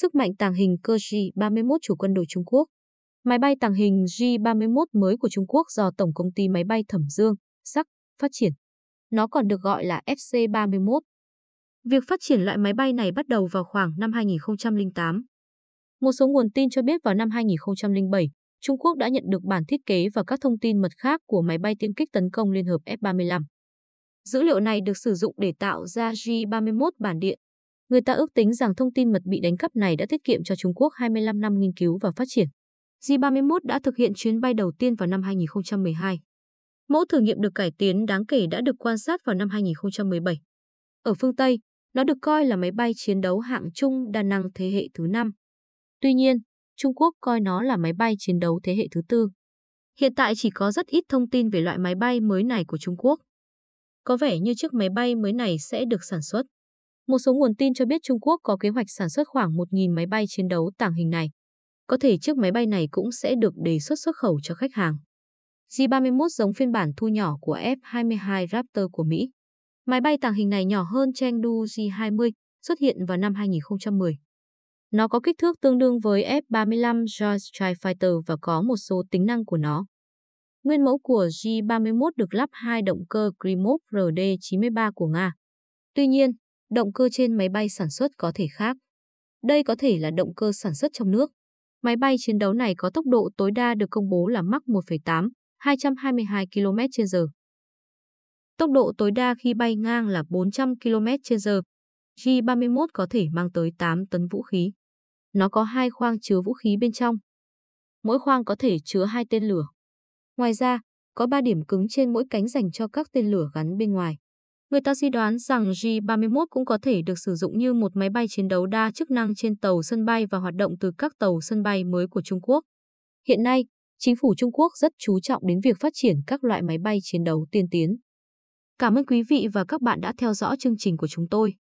sức mạnh tàng hình cơ J-31 chủ quân đội Trung Quốc. Máy bay tàng hình J-31 mới của Trung Quốc do Tổng Công ty Máy bay Thẩm Dương, SAC, phát triển. Nó còn được gọi là FC-31. Việc phát triển loại máy bay này bắt đầu vào khoảng năm 2008. Một số nguồn tin cho biết vào năm 2007, Trung Quốc đã nhận được bản thiết kế và các thông tin mật khác của máy bay tiêm kích tấn công liên hợp F-35. Dữ liệu này được sử dụng để tạo ra J-31 bản điện. Người ta ước tính rằng thông tin mật bị đánh cắp này đã tiết kiệm cho Trung Quốc 25 năm nghiên cứu và phát triển. J-31 đã thực hiện chuyến bay đầu tiên vào năm 2012. Mẫu thử nghiệm được cải tiến đáng kể đã được quan sát vào năm 2017. Ở phương Tây, nó được coi là máy bay chiến đấu hạng trung đa năng thế hệ thứ 5. Tuy nhiên, Trung Quốc coi nó là máy bay chiến đấu thế hệ thứ tư. Hiện tại chỉ có rất ít thông tin về loại máy bay mới này của Trung Quốc. Có vẻ như chiếc máy bay mới này sẽ được sản xuất một số nguồn tin cho biết Trung Quốc có kế hoạch sản xuất khoảng 1.000 máy bay chiến đấu tàng hình này. Có thể chiếc máy bay này cũng sẽ được đề xuất xuất khẩu cho khách hàng. J-31 giống phiên bản thu nhỏ của F-22 Raptor của Mỹ. Máy bay tàng hình này nhỏ hơn Chengdu J-20, xuất hiện vào năm 2010. Nó có kích thước tương đương với F-35 Joint Strike Fighter và có một số tính năng của nó. Nguyên mẫu của J-31 được lắp hai động cơ Gromov RD-93 của Nga. Tuy nhiên, động cơ trên máy bay sản xuất có thể khác. Đây có thể là động cơ sản xuất trong nước. Máy bay chiến đấu này có tốc độ tối đa được công bố là Mach 1,8, 222 km/h. Tốc độ tối đa khi bay ngang là 400 km/h. g 31 có thể mang tới 8 tấn vũ khí. Nó có hai khoang chứa vũ khí bên trong. Mỗi khoang có thể chứa hai tên lửa. Ngoài ra, có 3 điểm cứng trên mỗi cánh dành cho các tên lửa gắn bên ngoài. Người ta suy đoán rằng J-31 cũng có thể được sử dụng như một máy bay chiến đấu đa chức năng trên tàu sân bay và hoạt động từ các tàu sân bay mới của Trung Quốc. Hiện nay, chính phủ Trung Quốc rất chú trọng đến việc phát triển các loại máy bay chiến đấu tiên tiến. Cảm ơn quý vị và các bạn đã theo dõi chương trình của chúng tôi.